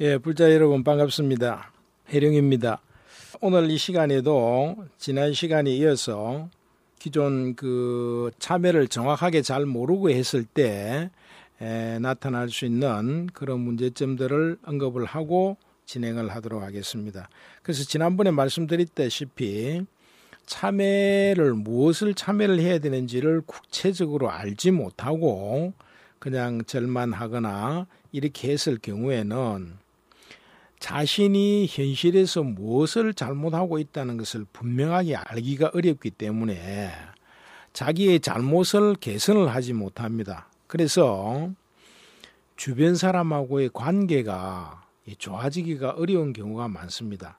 예, 불자 여러분 반갑습니다. 해령입니다. 오늘 이 시간에도 지난 시간에 이어서 기존 그 참여를 정확하게 잘 모르고 했을 때 에, 나타날 수 있는 그런 문제점들을 언급을 하고 진행을 하도록 하겠습니다. 그래서 지난번에 말씀드렸다시피 참여를 무엇을 참여를 해야 되는지를 구체적으로 알지 못하고 그냥 절만하거나 이렇게 했을 경우에는 자신이 현실에서 무엇을 잘못하고 있다는 것을 분명하게 알기가 어렵기 때문에 자기의 잘못을 개선을 하지 못합니다. 그래서 주변 사람하고의 관계가 좋아지기가 어려운 경우가 많습니다.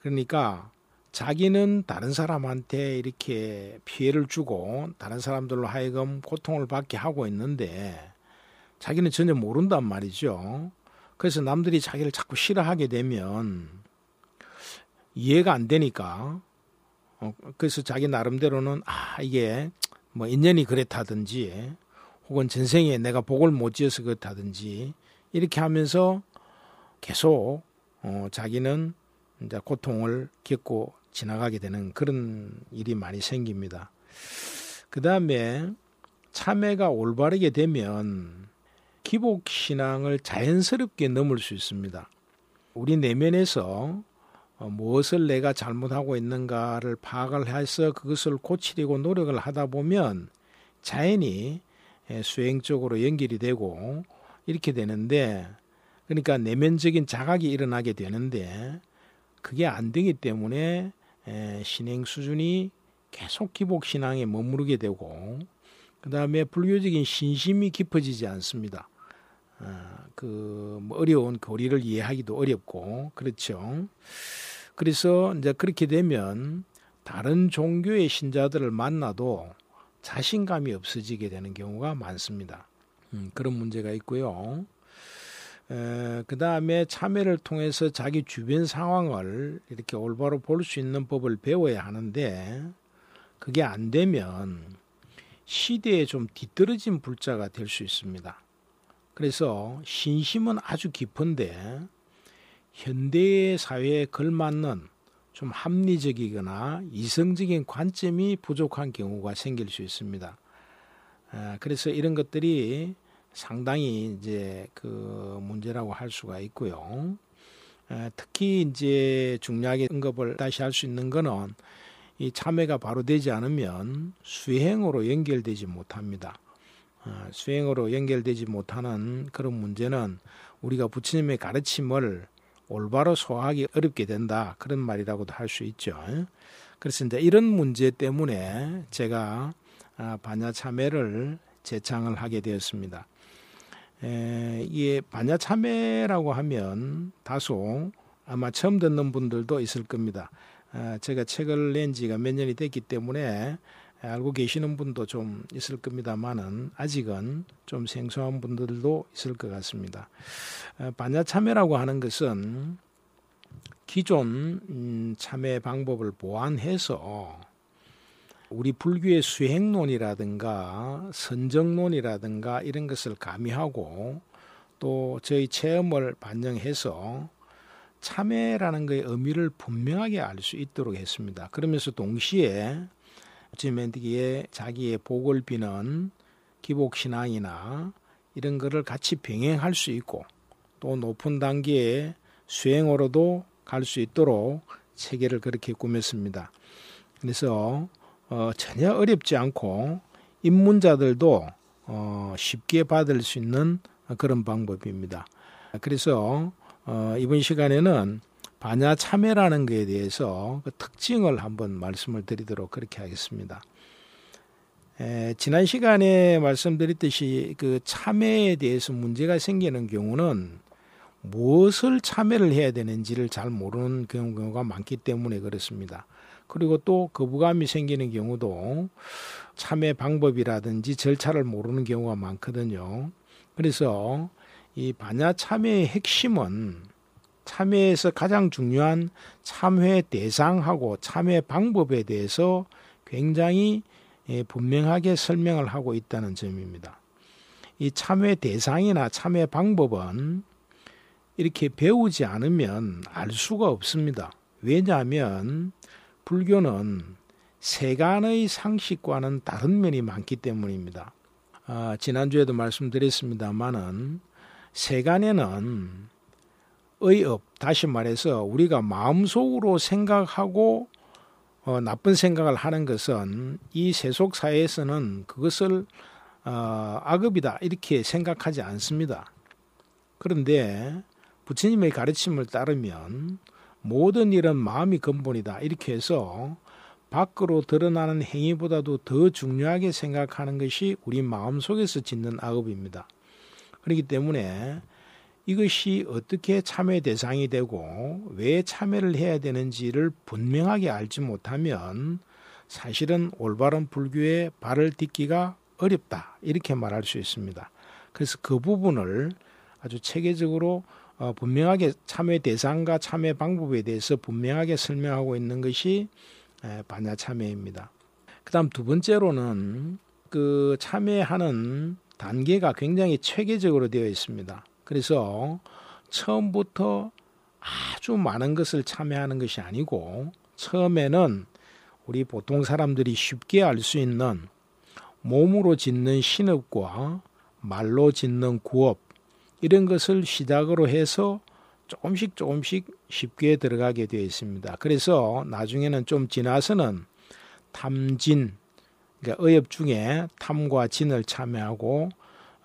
그러니까 자기는 다른 사람한테 이렇게 피해를 주고 다른 사람들로 하여금 고통을 받게 하고 있는데 자기는 전혀 모른단 말이죠. 그래서 남들이 자기를 자꾸 싫어하게 되면 이해가 안 되니까 어, 그래서 자기 나름대로는 아 이게 뭐 인연이 그랬다든지 혹은 전생에 내가 복을 못 지어서 그렇다든지 이렇게 하면서 계속 어, 자기는 이제 고통을 겪고 지나가게 되는 그런 일이 많이 생깁니다. 그 다음에 참회가 올바르게 되면 기복 신앙을 자연스럽게 넘을 수 있습니다. 우리 내면에서 어, 무엇을 내가 잘못하고 있는가를 파악을 해서 그것을 고치려고 노력을 하다 보면 자연히 예, 수행적으로 연결이 되고 이렇게 되는데 그러니까 내면적인 자각이 일어나게 되는데 그게 안 되기 때문에 예, 신행 수준이 계속 기복 신앙에 머무르게 되고 그 다음에 불교적인 신심이 깊어지지 않습니다. 어, 그 뭐 어려운 교리를 이해하기도 어렵고 그렇죠. 그래서 이제 그렇게 되면 다른 종교의 신자들을 만나도 자신감이 없어지게 되는 경우가 많습니다. 음, 그런 문제가 있고요. 그 다음에 참여를 통해서 자기 주변 상황을 이렇게 올바로 볼 수 있는 법을 배워야 하는데 그게 안 되면 시대에 좀 뒤떨어진 불자가 될 수 있습니다. 그래서 신심은 아주 깊은데 현대 사회에 걸맞는 좀 합리적이거나 이성적인 관점이 부족한 경우가 생길 수 있습니다. 아, 그래서 이런 것들이 상당히 이제 그 문제라고 할 수가 있고요. 아, 특히 이제 중요하게 언급을 다시 할 수 있는 거는 이 참여가 바로 되지 않으면 수행으로 연결되지 못합니다. 아, 수행으로 연결되지 못하는 그런 문제는 우리가 부처님의 가르침을 올바로 소화하기 어렵게 된다 그런 말이라고도 할 수 있죠. 그래서 이제 이런 문제 때문에 제가 아, 반야 참회를 제창을 하게 되었습니다. 이게 반야 참회라고 하면 다소 아마 처음 듣는 분들도 있을 겁니다. 아, 제가 책을 낸 지가 몇 년이 됐기 때문에 예, 알고 계시는 분도 좀 있을 겁니다만은 아직은 좀 생소한 분들도 있을 것 같습니다. 예, 반야 참회라고 하는 것은 기존 음, 참외 방법을 보완해서 우리 불교의 수행론이라든가 선정론이라든가 이런 것을 가미하고 또 저희 체험을 반영해서 참회라는 것의 의미를 분명하게 알 수 있도록 했습니다. 그러면서 동시에 주멘디기에 자기의 복을 비는 기복신앙이나 이런 거를 같이 병행할 수 있고 또 높은 단계의 수행으로도 갈 수 있도록 체계를 그렇게 꾸몄습니다. 그래서 어, 전혀 어렵지 않고 입문자들도 어, 쉽게 받을 수 있는 그런 방법입니다. 그래서 어, 이번 시간에는 반야 참회라는 것에 대해서 그 특징을 한번 말씀을 드리도록 그렇게 하겠습니다. 에, 지난 시간에 말씀드렸듯이 그 참외에 대해서 문제가 생기는 경우는 무엇을 참여를 해야 되는지를 잘 모르는 경우가 많기 때문에 그렇습니다. 그리고 또 거부감이 생기는 경우도 참여 방법이라든지 절차를 모르는 경우가 많거든요. 그래서 이 반야 참여의 핵심은 참회에서 가장 중요한 참회 대상하고 참회 방법에 대해서 굉장히 예, 분명하게 설명을 하고 있다는 점입니다. 이 참회 대상이나 참회 방법은 이렇게 배우지 않으면 알 수가 없습니다. 왜냐하면 불교는 세간의 상식과는 다른 면이 많기 때문입니다. 아, 지난주에도 말씀드렸습니다만은 세간에는 의업, 다시 말해서 우리가 마음속으로 생각하고 어, 나쁜 생각을 하는 것은 이 세속 사회에서는 그것을 어, 악업이다 이렇게 생각하지 않습니다. 그런데 부처님의 가르침을 따르면 모든 일은 마음이 근본이다 이렇게 해서 밖으로 드러나는 행위보다도 더 중요하게 생각하는 것이 우리 마음 속에서 짓는 악업입니다. 그렇기 때문에 이것이 어떻게 참여 대상이 되고 왜 참여를 해야 되는지를 분명하게 알지 못하면 사실은 올바른 불교에 발을 딛기가 어렵다. 이렇게 말할 수 있습니다. 그래서 그 부분을 아주 체계적으로 어, 분명하게 참여 대상과 참여 방법에 대해서 분명하게 설명하고 있는 것이 반야 참여입니다. 그다음 두 번째로는 그 참여하는 단계가 굉장히 체계적으로 되어 있습니다. 그래서 처음부터 아주 많은 것을 참여하는 것이 아니고 처음에는 우리 보통 사람들이 쉽게 알 수 있는 몸으로 짓는 신업과 말로 짓는 구업 이런 것을 시작으로 해서 조금씩 조금씩 쉽게 들어가게 되어 있습니다. 그래서 나중에는 좀 지나서는 탐진, 그러니까 의협 중에 탐과 진을 참여하고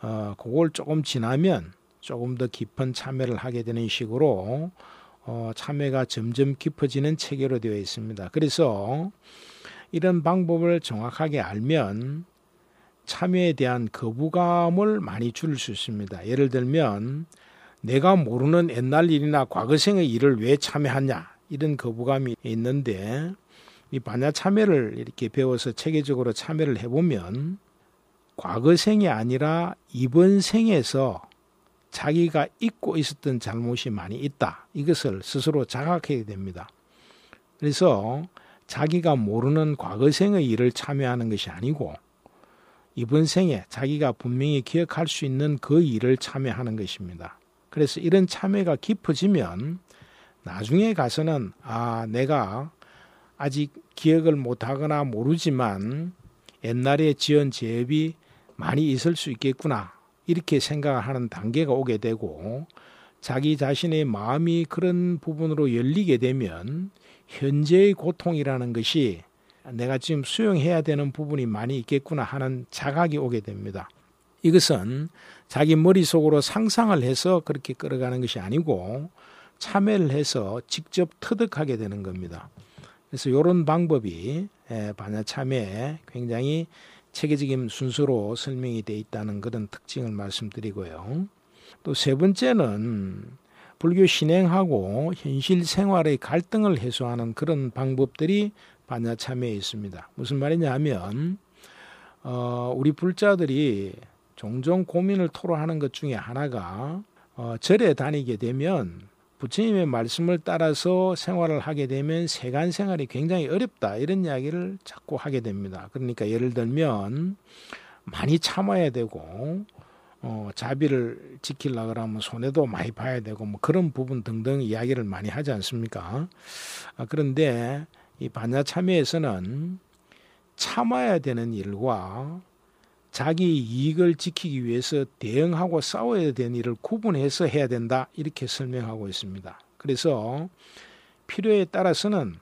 어, 그걸 조금 지나면 조금 더 깊은 참여를 하게 되는 식으로 어, 참여가 점점 깊어지는 체계로 되어 있습니다. 그래서 이런 방법을 정확하게 알면 참여에 대한 거부감을 많이 줄일 수 있습니다. 예를 들면 내가 모르는 옛날 일이나 과거생의 일을 왜 참여하냐 이런 거부감이 있는데 이 반야 참여를 이렇게 배워서 체계적으로 참여를 해보면 과거생이 아니라 이번 생에서 자기가 잊고 있었던 잘못이 많이 있다. 이것을 스스로 자각해야 됩니다. 그래서 자기가 모르는 과거생의 일을 참여하는 것이 아니고 이번 생에 자기가 분명히 기억할 수 있는 그 일을 참여하는 것입니다. 그래서 이런 참여가 깊어지면 나중에 가서는 아, 내가 아직 기억을 못하거나 모르지만 옛날에 지은 제이 많이 있을 수 있겠구나. 이렇게 생각하는 을 단계가 오게 되고 자기 자신의 마음이 그런 부분으로 열리게 되면 현재의 고통이라는 것이 내가 지금 수용해야 되는 부분이 많이 있겠구나 하는 자각이 오게 됩니다. 이것은 자기 머릿속으로 상상을 해서 그렇게 끌어가는 것이 아니고 참여를 해서 직접 터득하게 되는 겁니다. 그래서 이런 방법이 반야 참여에 굉장히 체계적인 순서로 설명이 되어 있다는 그런 특징을 말씀드리고요. 또 세 번째는 불교 신행하고 현실 생활의 갈등을 해소하는 그런 방법들이 반야 참여에 있습니다. 무슨 말이냐 하면 어, 우리 불자들이 종종 고민을 토로하는 것 중에 하나가 어, 절에 다니게 되면 부처님의 말씀을 따라서 생활을 하게 되면 세간 생활이 굉장히 어렵다 이런 이야기를 자꾸 하게 됩니다. 그러니까 예를 들면 많이 참아야 되고 어, 자비를 지키려 그러면 손해도 많이 봐야 되고 뭐 그런 부분 등등 이야기를 많이 하지 않습니까? 아, 그런데 이 반야 참여에서는 참아야 되는 일과 자기 이익을 지키기 위해서 대응하고 싸워야 되는 일을 구분해서 해야 된다 이렇게 설명하고 있습니다. 그래서 필요에 따라서는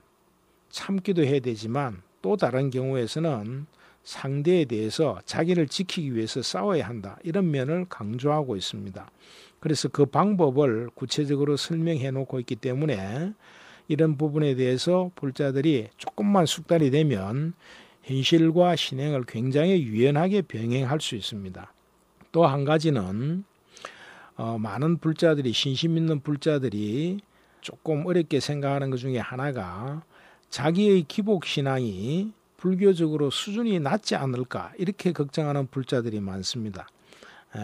참기도 해야 되지만 또 다른 경우에서는 상대에 대해서 자기를 지키기 위해서 싸워야 한다 이런 면을 강조하고 있습니다. 그래서 그 방법을 구체적으로 설명해 놓고 있기 때문에 이런 부분에 대해서 불자들이 조금만 숙달이 되면 현실과 신행을 굉장히 유연하게 병행할 수 있습니다. 또 한 가지는 어, 많은 불자들이 신심 있는 불자들이 조금 어렵게 생각하는 것 중에 하나가 자기의 기복 신앙이 불교적으로 수준이 낮지 않을까 이렇게 걱정하는 불자들이 많습니다.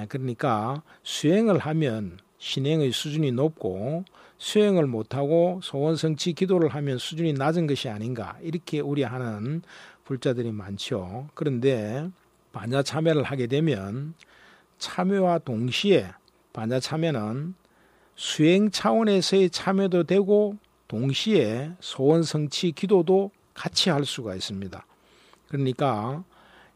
그러니까 수행을 하면 신행의 수준이 높고 수행을 못하고 소원성취 기도를 하면 수준이 낮은 것이 아닌가 이렇게 우려하는 불자들이 많죠. 그런데 반야 참회를 하게 되면 참여와 동시에 반야 참회는 수행 차원에서의 참여도 되고 동시에 소원 성취 기도도 같이 할 수가 있습니다. 그러니까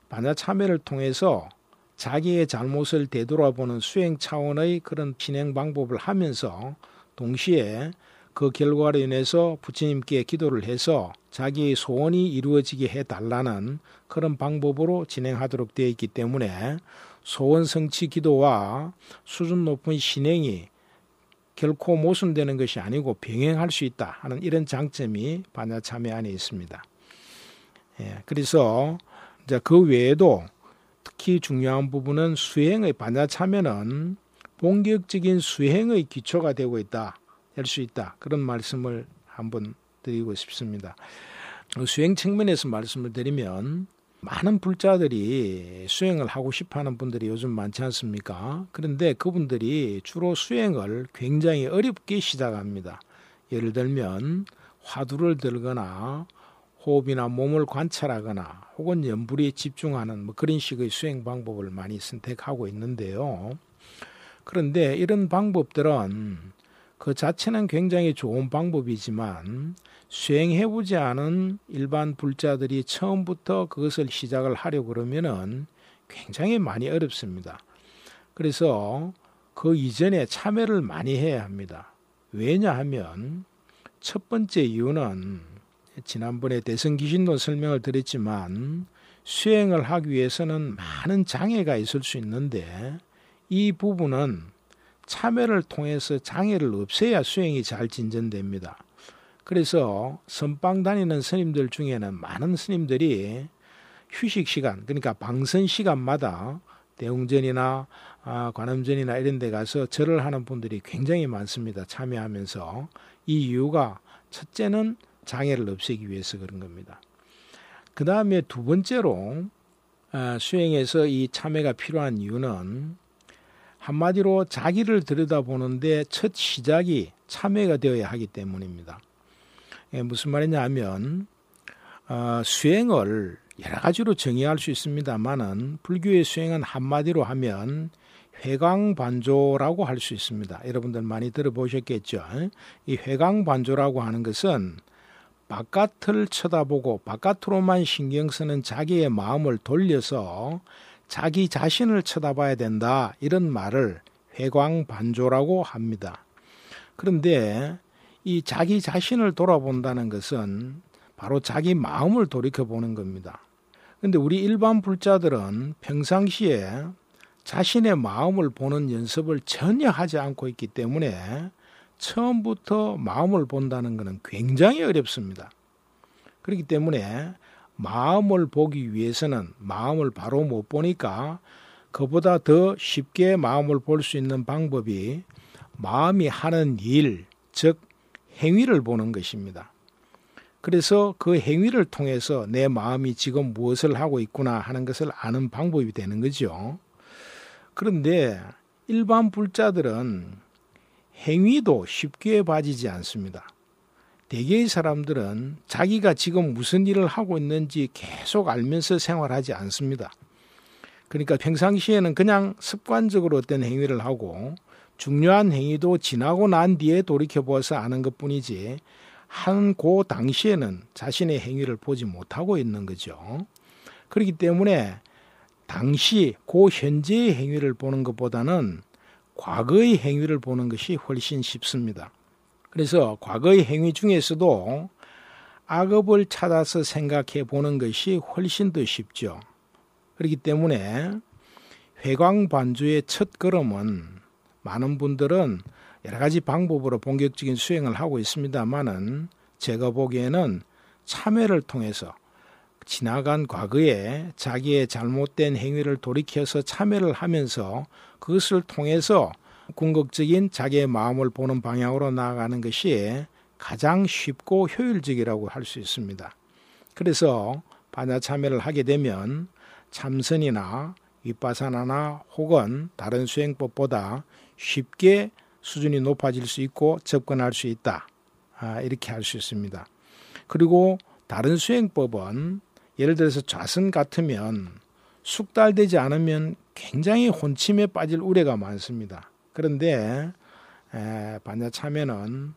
반야 참회를 통해서 자기의 잘못을 되돌아보는 수행 차원의 그런 진행 방법을 하면서 동시에 그 결과로 인해서 부처님께 기도를 해서 자기 의 소원이 이루어지게 해달라는 그런 방법으로 진행하도록 되어 있기 때문에 소원 성취 기도와 수준 높은 신행이 결코 모순되는 것이 아니고 병행할 수 있다 하는 이런 장점이 반야 참여 안에 있습니다. 예, 그래서 이제 그 외에도 특히 중요한 부분은 수행의 반야 참여는 본격적인 수행의 기초가 되고 있다. 열수 있다. 그런 말씀을 한번 드리고 싶습니다. 수행 측면에서 말씀을 드리면 많은 불자들이 수행을 하고 싶어 하는 분들이 요즘 많지 않습니까? 그런데 그분들이 주로 수행을 굉장히 어렵게 시작합니다. 예를 들면 화두를 들거나 호흡이나 몸을 관찰하거나 혹은 염불에 집중하는 뭐 그런 식의 수행 방법을 많이 선택하고 있는데요. 그런데 이런 방법들은 그 자체는 굉장히 좋은 방법이지만 수행해보지 않은 일반 불자들이 처음부터 그것을 시작을 하려 고 그러면은 굉장히 많이 어렵습니다. 그래서 그 이전에 참여를 많이 해야 합니다. 왜냐하면 첫 번째 이유는 지난번에 대승 기신론 설명을 드렸지만 수행을 하기 위해서는 많은 장애가 있을 수 있는데 이 부분은 참여를 통해서 장애를 없애야 수행이 잘 진전됩니다. 그래서 선방 다니는 스님들 중에는 많은 스님들이 휴식 시간, 그러니까 방선 시간마다 대웅전이나 아, 관음전이나 이런 데 가서 절을 하는 분들이 굉장히 많습니다. 참여하면서. 이 이유가 첫째는 장애를 없애기 위해서 그런 겁니다. 그 다음에 두 번째로 아, 수행에서 이 참여가 필요한 이유는 한마디로 자기를 들여다보는데 첫 시작이 참회가 되어야 하기 때문입니다. 예, 무슨 말이냐 면 어, 수행을 여러 가지로 정의할 수 있습니다만은 불교의 수행은 한마디로 하면 회광반조라고 할 수 있습니다. 여러분들 많이 들어보셨겠죠? 이 회광반조라고 하는 것은 바깥을 쳐다보고 바깥으로만 신경 쓰는 자기의 마음을 돌려서 자기 자신을 쳐다봐야 된다. 이런 말을 회광반조라고 합니다. 그런데 이 자기 자신을 돌아본다는 것은 바로 자기 마음을 돌이켜보는 겁니다. 그런데 우리 일반 불자들은 평상시에 자신의 마음을 보는 연습을 전혀 하지 않고 있기 때문에 처음부터 마음을 본다는 것은 굉장히 어렵습니다. 그렇기 때문에 마음을 보기 위해서는 마음을 바로 못 보니까 그보다 더 쉽게 마음을 볼 수 있는 방법이 마음이 하는 일, 즉 행위를 보는 것입니다. 그래서 그 행위를 통해서 내 마음이 지금 무엇을 하고 있구나 하는 것을 아는 방법이 되는 거죠. 그런데 일반 불자들은 행위도 쉽게 봐지지 않습니다. 대개의 사람들은 자기가 지금 무슨 일을 하고 있는지 계속 알면서 생활하지 않습니다. 그러니까 평상시에는 그냥 습관적으로 된 행위를 하고 중요한 행위도 지나고 난 뒤에 돌이켜보아서 아는 것 뿐이지 한 고 당시에는 자신의 행위를 보지 못하고 있는 거죠. 그렇기 때문에 당시 고 현재의 행위를 보는 것보다는 과거의 행위를 보는 것이 훨씬 쉽습니다. 그래서 과거의 행위 중에서도 악업을 찾아서 생각해 보는 것이 훨씬 더 쉽죠. 그렇기 때문에 회광반주의 첫 걸음은 많은 분들은 여러 가지 방법으로 본격적인 수행을 하고 있습니다만은 제가 보기에는 참회를 통해서 지나간 과거에 자기의 잘못된 행위를 돌이켜서 참회를 하면서 그것을 통해서 궁극적인 자기의 마음을 보는 방향으로 나아가는 것이 가장 쉽고 효율적이라고 할 수 있습니다. 그래서 반야 참여를 하게 되면 참선이나 윗바사나나 혹은 다른 수행법보다 쉽게 수준이 높아질 수 있고 접근할 수 있다. 아, 이렇게 할 수 있습니다. 그리고 다른 수행법은 예를 들어서 좌선 같으면 숙달되지 않으면 굉장히 혼침에 빠질 우려가 많습니다. 그런데 반야 참회는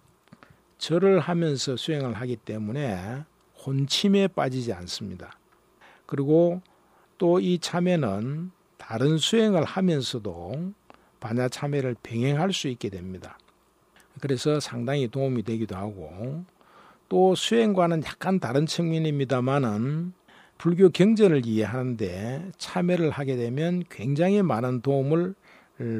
절을 하면서 수행을 하기 때문에 혼침에 빠지지 않습니다. 그리고 또 이 참회는 다른 수행을 하면서도 반야 참회를 병행할 수 있게 됩니다. 그래서 상당히 도움이 되기도 하고 또 수행과는 약간 다른 측면입니다만은 불교 경전을 이해하는데 참여를 하게 되면 굉장히 많은 도움을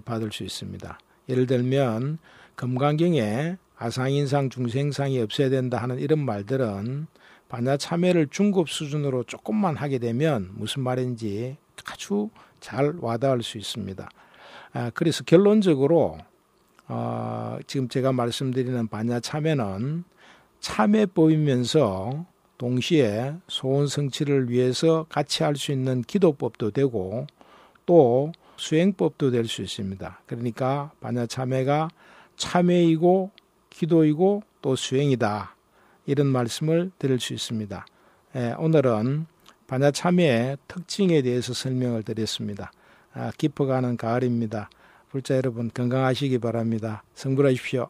받을 수 있습니다. 예를 들면 금강경에 아상인상 중생상이 없어야 된다 하는 이런 말들은 반야 참여를 중급 수준으로 조금만 하게 되면 무슨 말인지 아주 잘 와닿을 수 있습니다. 아, 그래서 결론적으로 어, 지금 제가 말씀드리는 반야 참회는 참회보이면서 동시에 소원 성취를 위해서 같이 할 수 있는 기도법도 되고 또 수행법도 될 수 있습니다. 그러니까 반야 참회가 참회이고 기도이고 또 수행이다. 이런 말씀을 드릴 수 있습니다. 예, 오늘은 반야 참회의 특징에 대해서 설명을 드렸습니다. 아, 깊어가는 가을입니다. 불자 여러분 건강하시기 바랍니다. 성불하십시오.